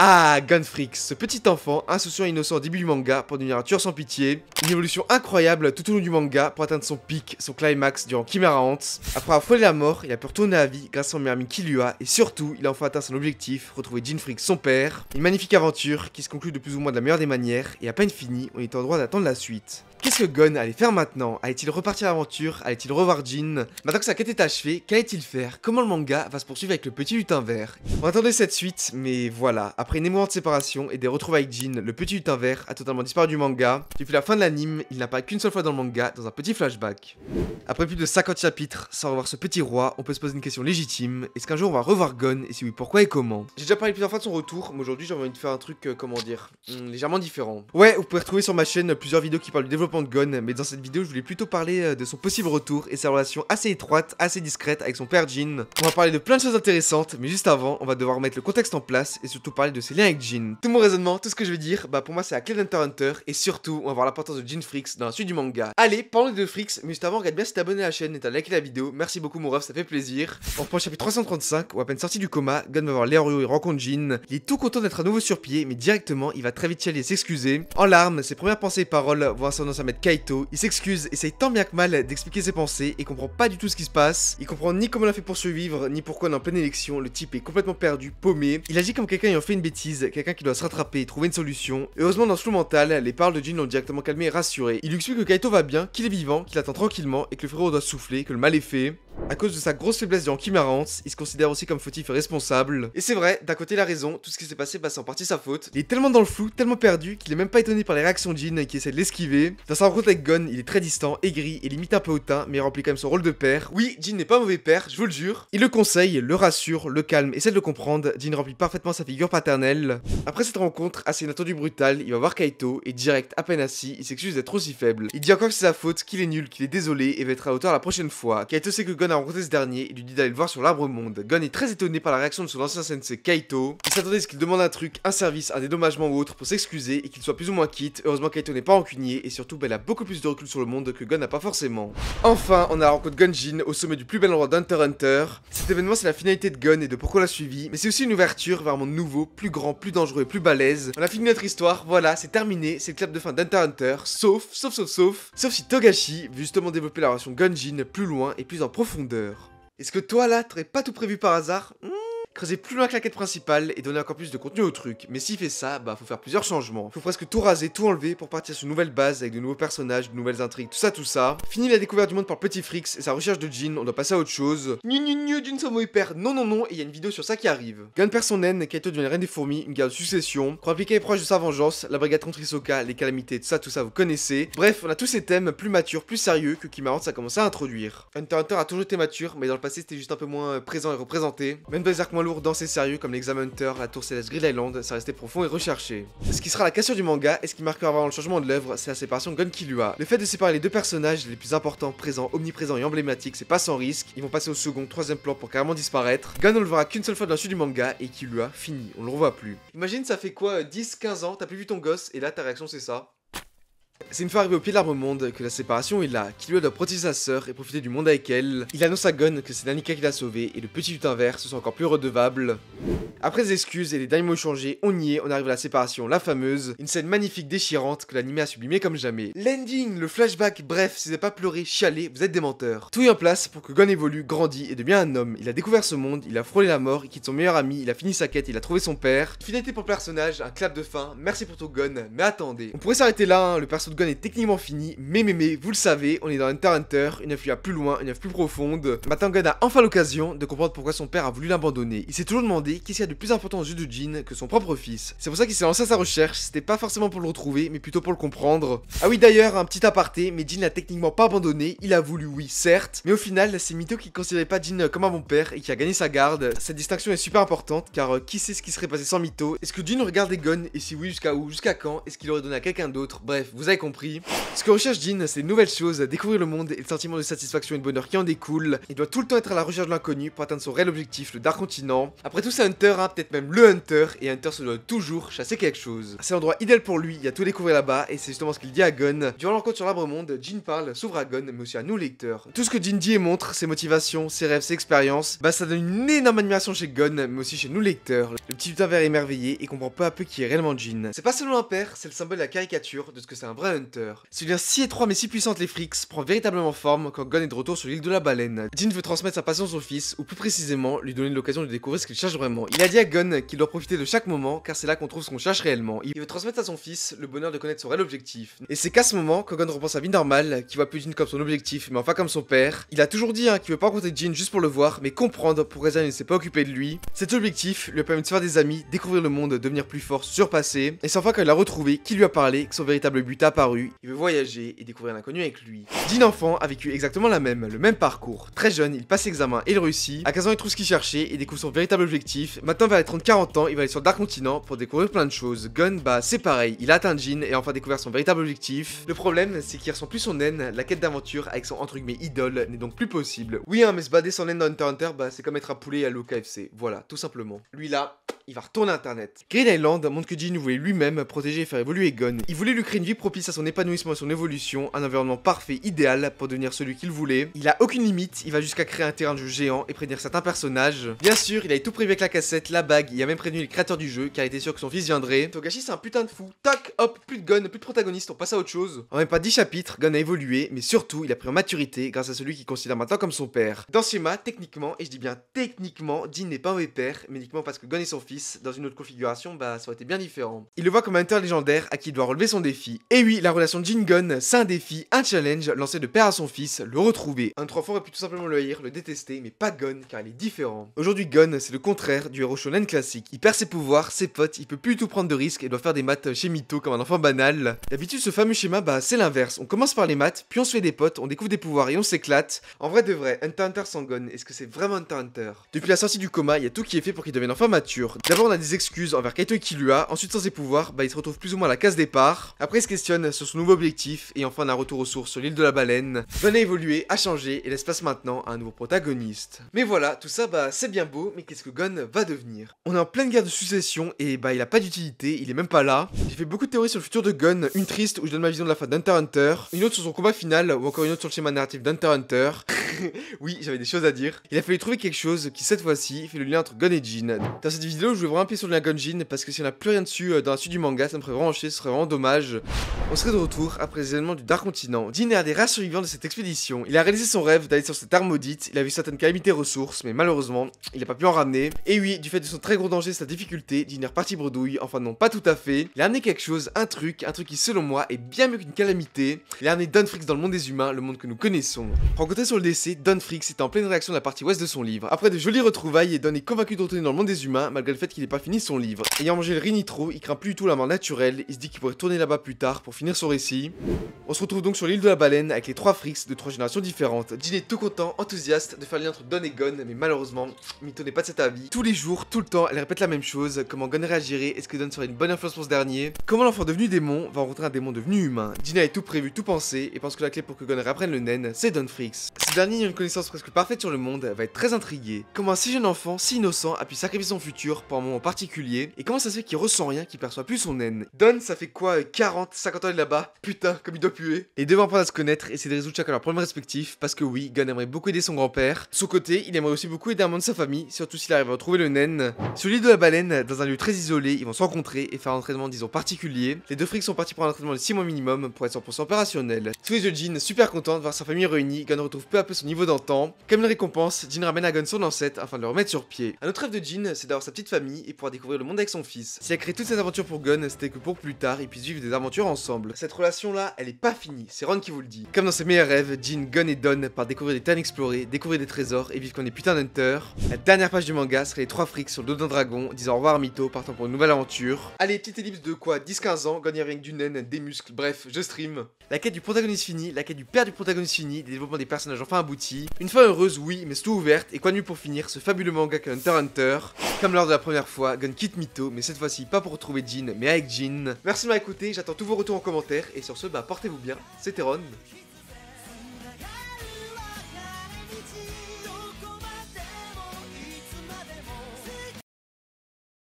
Ah, Gunfreak, ce petit enfant, insouciant et innocent au début du manga, pour devenir un tueur sans pitié. Une évolution incroyable tout au long du manga pour atteindre son pic, son climax durant Chimera Hunt. Après avoir failli la mort, il a pu retourner à vie grâce à son meilleur ami a, et surtout, il a enfin atteint son objectif, retrouver Jinfreak, son père. Une magnifique aventure qui se conclut de plus ou moins de la meilleure des manières et à peine fini, on est en droit d'attendre la suite. Qu'est-ce que Gon allait faire maintenant Allait-il repartir à l'aventure Allait-il revoir Jin Maintenant que sa quête est achevée, qu'allait-il faire Comment le manga va se poursuivre avec le petit lutin vert On attendait cette suite, mais voilà. Après une émouvante séparation et des retrouvailles avec Jin, le petit lutin vert a totalement disparu du manga. Depuis la fin de l'anime, il n'a pas qu'une seule fois dans le manga, dans un petit flashback. Après plus de 50 chapitres, sans revoir ce petit roi, on peut se poser une question légitime. Est-ce qu'un jour on va revoir Gon Et si oui, pourquoi et comment J'ai déjà parlé plusieurs fois de son retour, mais aujourd'hui j'ai envie de faire un truc, euh, comment dire, hmm, légèrement différent. Ouais, vous pouvez retrouver sur ma chaîne plusieurs vidéos qui parlent du développement de Gon, mais dans cette vidéo, je voulais plutôt parler euh, de son possible retour et sa relation assez étroite, assez discrète avec son père Jin. On va parler de plein de choses intéressantes, mais juste avant, on va devoir mettre le contexte en place et surtout parler de ses liens avec Jin. Tout mon raisonnement, tout ce que je veux dire, bah pour moi c'est la clé d'Hunter Hunter et surtout, on va voir l'importance de Jin Freaks dans la suite du manga. Allez, parlons de Freaks, mais juste avant, regarde bien si t'es abonné à la chaîne et t'as liké la vidéo, merci beaucoup mon ref, ça fait plaisir. On reprend le chapitre 335, où à peine sorti du coma, Gon va voir Leroy et rencontre Jin. Il est tout content d'être à nouveau sur pied, mais directement, il va très vite y s'excuser. En larmes, ses premières pensées et paroles vont son mettre Kaito. Il s'excuse, essaye tant bien que mal d'expliquer ses pensées et comprend pas du tout ce qui se passe. Il comprend ni comment on a fait pour survivre, ni pourquoi dans pleine élection. Le type est complètement perdu, paumé. Il agit comme quelqu'un ayant fait une bêtise, quelqu'un qui doit se rattraper et trouver une solution. Heureusement, dans ce flou mental, les paroles de Jin l'ont directement calmé et rassuré. Il lui explique que Kaito va bien, qu'il est vivant, qu'il attend tranquillement et que le frérot doit souffler, que le mal est fait. À cause de sa grosse faiblesse durant Kimarance, il se considère aussi comme fautif et responsable. Et c'est vrai, d'un côté la raison, tout ce qui s'est passé passe en partie sa faute. Il est tellement dans le flou, tellement perdu, qu'il est même pas étonné par les réactions de Jin qui essaie de l'esquiver. Dans sa rencontre avec Gon, il est très distant, aigri et limite un peu hautain, mais il remplit quand même son rôle de père. Oui, Jin n'est pas mauvais père, je vous le jure. Il le conseille, le rassure, le calme, et essaie de le comprendre, Jin remplit parfaitement sa figure paternelle. Après cette rencontre, assez inattendue brutale, il va voir Kaito et direct, à peine assis, il s'excuse d'être aussi faible. Il dit encore que c'est sa faute, qu'il est nul, qu'il est désolé et va être à hauteur la prochaine fois. Kaito sait que a rencontré ce dernier et lui dit d'aller le voir sur l'arbre monde. Gun est très étonné par la réaction de son ancien sensei Kaito. Il s'attendait à ce qu'il demande un truc, un service, un dédommagement ou autre pour s'excuser et qu'il soit plus ou moins quitte. Heureusement Kaito n'est pas rancunier et surtout elle ben, a beaucoup plus de recul sur le monde que Gon n'a pas forcément. Enfin, on a la rencontre au sommet du plus bel endroit d'Hunter Hunter. Cet événement c'est la finalité de Gun et de pourquoi on l'a suivi, mais c'est aussi une ouverture vers un monde nouveau, plus grand, plus dangereux et plus balèze. On a fini notre histoire, voilà, c'est terminé, c'est le clap de fin d'Hunter Hunter, sauf, sauf, sauf, sauf, sauf si Togashi justement développer la relation Gunjin plus loin et plus en profondeur est-ce que toi là, t'aurais pas tout prévu par hasard hmm, creuser plus loin que la quête principale et donner encore plus de contenu au truc. Mais s'il fait ça, bah faut faire plusieurs changements. Faut presque tout raser, tout enlever pour partir sur une nouvelle base avec de nouveaux personnages, de nouvelles intrigues, tout ça, tout ça. Fini la découverte du monde par Petit Frix et sa recherche de Jin, on doit passer à autre chose. Gnu d'une somme hyper, non non non, et il y a une vidéo sur ça qui arrive. Gun perd son haine, Kaito devient la reine des fourmis, une guerre de succession. Croix-Piquet est proche de sa vengeance, la brigade contre Isoka, les calamités, tout ça, tout ça, vous connaissez. Bref, on a tous ces thèmes plus matures, plus sérieux que Kimarant ça a commencé à introduire. Hunter Hunter a toujours été mature, mais dans le passé c'était juste un peu moins présent et représenté. Même dans ses sérieux comme l'examen Hunter, la tour céleste Grid Island, ça restait profond et recherché. Ce qui sera la cassure du manga et ce qui marquera vraiment le changement de l'œuvre, c'est la séparation Gun killua Le fait de séparer les deux personnages les plus importants, présents, omniprésents et emblématiques, c'est pas sans risque, ils vont passer au second, troisième plan pour carrément disparaître. Gun on le verra qu'une seule fois dans la suite du manga et a fini, on le revoit plus. Imagine ça fait quoi, 10, euh, 15 ans, t'as plus vu ton gosse et là ta réaction c'est ça. C'est une fois arrivé au pied de l'arbre monde que la séparation est là, Kilo doit protéger sa sœur et profiter du monde avec elle. Il annonce à Gon que c'est Nanika qui l'a sauvé et le petit lutin vert se sent encore plus redevable. Après les excuses et les derniers mots échangés, on y est, on arrive à la séparation, la fameuse, une scène magnifique déchirante que l'animé a sublimé comme jamais. L'ending, le flashback, bref, si vous n'avez pas pleuré, chialé, vous êtes des menteurs. Tout est en place pour que Gon évolue, grandit et devient un homme. Il a découvert ce monde, il a frôlé la mort, il quitte son meilleur ami, il a fini sa quête, il a trouvé son père. Finalité pour le personnage, un clap de fin, merci pour ton Gon, mais attendez. On pourrait s'arrêter là, hein, le Gun est techniquement fini, mais mais mais, vous le savez, on est dans Hunter Hunter, une œuvre qui plus loin, une œuvre plus profonde. Gun a enfin l'occasion de comprendre pourquoi son père a voulu l'abandonner. Il s'est toujours demandé qu'est-ce qu'il y a de plus important aux yeux de Jin que son propre fils. C'est pour ça qu'il s'est lancé à sa recherche, c'était pas forcément pour le retrouver, mais plutôt pour le comprendre. Ah oui d'ailleurs, un petit aparté, mais Jin l'a techniquement pas abandonné, il a voulu oui, certes, mais au final, c'est Mito qui considérait pas Jin comme un bon père et qui a gagné sa garde. Cette distinction est super importante, car euh, qui sait ce qui serait passé sans Mito Est-ce que Jin regardait Gun Et si oui, jusqu'à où Jusqu'à quand Est-ce qu'il aurait donné à quelqu'un d'autre Bref, vous avez compris, ce que recherche Jean, c'est une nouvelles choses, découvrir le monde et le sentiment de satisfaction et de bonheur qui en découle. Il doit tout le temps être à la recherche de l'inconnu pour atteindre son réel objectif, le Dark Continent. Après tout, c'est Hunter, hein, peut-être même le Hunter, et Hunter se doit toujours chasser quelque chose. C'est l'endroit idéal pour lui, il y a tout découvert là-bas, et c'est justement ce qu'il dit à Gon. Durant leur sur l'arbre monde, Jean parle, s'ouvre à Gon, mais aussi à nous lecteurs. Tout ce que Jean dit et montre, ses motivations, ses rêves, ses expériences, bah ça donne une énorme admiration chez Gon, mais aussi chez nous lecteurs. Le petit putain vert est émerveillé et comprend peu à peu qui est réellement Jean. C'est pas seulement un père, c'est le symbole de la caricature de ce que c'est un Hunter. Ce lien si étroit mais si puissant les frics prend véritablement forme quand Gunn est de retour sur l'île de la baleine. Dean veut transmettre sa passion à son fils, ou plus précisément, lui donner l'occasion de découvrir ce qu'il cherche vraiment. Il a dit à Gunn qu'il doit profiter de chaque moment car c'est là qu'on trouve ce qu'on cherche réellement. Il veut transmettre à son fils le bonheur de connaître son réel objectif. Et c'est qu'à ce moment que Gunn reprend sa vie normale, qui voit plus Jin comme son objectif mais enfin comme son père. Il a toujours dit qu'il hein, qu'il veut pas rencontrer Jin juste pour le voir mais comprendre pourquoi raison ne s'est pas occupé de lui. Cet objectif lui a permis de se faire des amis, découvrir le monde, devenir plus fort, surpasser. Et c'est enfin quand il a retrouvé qui lui a parlé que son véritable but il veut voyager et découvrir l'inconnu avec lui. Jin enfant a vécu exactement la même, le même parcours. Très jeune, il passe l'examen et il réussit. À 15 ans, il trouve ce qu'il cherchait et découvre son véritable objectif. Maintenant, vers les 30-40 ans, il va aller sur Dark Continent pour découvrir plein de choses. Gun, bah, c'est pareil, il a atteint Jin et enfin découvert son véritable objectif. Le problème, c'est qu'il ressent plus son haine. la quête d'aventure avec son entre guillemets idole n'est donc plus possible. Oui, hein, mais se bader sans haine dans Hunter Hunter, bah, c'est comme être un poulet à l'eau KFC. Voilà, tout simplement. Lui là, il va retourner Internet. Green Island montre que Jin voulait lui-même protéger et faire évoluer Gun. Il voulait lui créer une vie propice à son épanouissement et son évolution, un environnement parfait, idéal pour devenir celui qu'il voulait. Il a aucune limite, il va jusqu'à créer un terrain de jeu géant et prévenir certains personnages. Bien sûr, il avait tout prévu avec la cassette, la bague, il a même prévenu les créateurs du jeu car il était sûr que son fils viendrait. Togashi c'est un putain de fou, tac, hop, plus de gun, plus de protagoniste, on passe à autre chose. En même pas 10 chapitres, Gun a évolué, mais surtout il a pris en maturité grâce à celui qu'il considère maintenant comme son père. Dans ce schéma, techniquement, et je dis bien techniquement, Dean n'est pas un mauvais père, mais uniquement parce que Gun est son fils, dans une autre configuration, bah ça aurait été bien différent. Il le voit comme un inter légendaire à qui il doit relever son défi, et la relation Jin-Gun, c'est un défi, un challenge lancé de père à son fils, le retrouver. Un trois fois aurait pu tout simplement le haïr, le détester, mais pas Gon car il est différent. Aujourd'hui, Gon, c'est le contraire du héros shonen classique. Il perd ses pouvoirs, ses potes, il peut plus du tout prendre de risques et doit faire des maths chez Mito comme un enfant banal. D'habitude, ce fameux schéma, bah c'est l'inverse. On commence par les maths, puis on se fait des potes, on découvre des pouvoirs et on s'éclate. En vrai de vrai, Hunter Hunter sans Gon, est-ce que c'est vraiment un Hunter Depuis la sortie du coma, il y a tout qui est fait pour qu'il devienne enfant mature. D'abord, on a des excuses envers Kaito et a ensuite sans ses pouvoirs, bah il se retrouve plus ou moins à la case départ. Après, questionne sur son nouveau objectif et enfin un retour aux sources sur l'île de la baleine, Gun a évolué, a changé et laisse place maintenant à un nouveau protagoniste. Mais voilà, tout ça bah c'est bien beau, mais qu'est-ce que Gun va devenir On est en pleine guerre de succession et bah il a pas d'utilité, il est même pas là. J'ai fait beaucoup de théories sur le futur de Gun, une triste où je donne ma vision de la fin d'Hunter Hunter, une autre sur son combat final ou encore une autre sur le schéma narratif d'Hunter Hunter. oui, j'avais des choses à dire. Il a fallu trouver quelque chose qui, cette fois-ci, fait le lien entre Gon et Jin. Dans cette vidéo, je vais vraiment appuyer sur le lien Gon-Jin parce que si on a plus rien dessus euh, dans la suite du manga, ça me ferait vraiment chier, ce serait vraiment dommage. On serait de retour après les événements du Dark Continent. Dinner un des rares survivants de cette expédition. Il a réalisé son rêve d'aller sur cette arme maudite. Il a vu certaines calamités ressources, mais malheureusement, il n'a pas pu en ramener. Et oui, du fait de son très gros danger sa difficulté, Dinner est bredouille. Enfin, non, pas tout à fait. Il a amené quelque chose, un truc, un truc qui, selon moi, est bien mieux qu'une calamité. Il a amené Dunfrix dans le monde des humains, le monde que nous connaissons. sur le Don Freaks est en pleine réaction de la partie ouest de son livre. Après de jolies retrouvailles, Don est convaincu de retourner dans le monde des humains, malgré le fait qu'il n'ait pas fini son livre. Ayant mangé le Rinitro, il craint plus du tout la mort naturelle, il se dit qu'il pourrait retourner là-bas plus tard pour finir son récit. On se retrouve donc sur l'île de la baleine avec les trois Fricks de trois générations différentes. Diné est tout content, enthousiaste de faire le lien entre Don et Gon, mais malheureusement, Mito n'est pas de cet avis. Tous les jours, tout le temps, elle répète la même chose, comment Gon réagirait, est-ce que Don serait une bonne influence pour ce dernier, comment l'enfant devenu démon va rencontrer un démon devenu humain. Gina est tout prévu, tout pensé, et pense que la clé pour que Gon apprenne le nen, c'est Don Freaks une connaissance presque parfaite sur le monde va être très intrigué. Comment un si jeune enfant, si innocent, a pu sacrifier son futur pour un moment particulier et comment ça se fait qu'il ressent rien, qu'il perçoit plus son haine. Don, ça fait quoi 40, euh, 50 ans là-bas Putain, comme il doit puer. Et devant apprendre à se connaître, et essayer de résoudre chacun leurs problèmes respectifs parce que oui, Gun aimerait beaucoup aider son grand-père. De son côté, il aimerait aussi beaucoup aider un membre de sa famille, surtout s'il arrive à retrouver le naine. Sur l'île de la baleine, dans un lieu très isolé, ils vont se rencontrer et faire un entraînement, disons, particulier. Les deux frics sont partis pour un entraînement de 6 mois minimum pour être 100% opérationnel. Sous les yeux de Jean, super contente de voir sa famille réunie, Gun retrouve peu à peu niveau d'antan. Comme une récompense, Jin ramène à Gun son ancêtre afin de le remettre sur pied. Un autre rêve de Jin, c'est d'avoir sa petite famille et pouvoir découvrir le monde avec son fils. Si elle crée toutes ses aventures pour Gun, c'était que pour plus tard, ils puissent vivre des aventures ensemble. Cette relation-là, elle est pas finie, c'est Ron qui vous le dit. Comme dans ses meilleurs rêves, Jin, Gun et Don partent découvrir des terres explorées, découvrir des trésors et vivre comme des putains d'hunter. La dernière page du manga serait les trois frics sur le dos d'un dragon, disant au revoir à Mito, partant pour une nouvelle aventure. Allez, petite ellipse de quoi 10-15 ans, Gon y du naine, des muscles, bref, je stream. La quête du protagoniste fini, la quête du père du protagoniste fini, des des personnages enfin une fois heureuse, oui, mais tout ouverte, et quoi de pour finir ce fabuleux manga que Hunter Hunter Comme lors de la première fois, Gun quitte Mito, mais cette fois-ci pas pour retrouver Jean, mais avec Jean. Merci de m'avoir écouté, j'attends tous vos retours en commentaire, et sur ce, bah portez-vous bien, c'était Ron.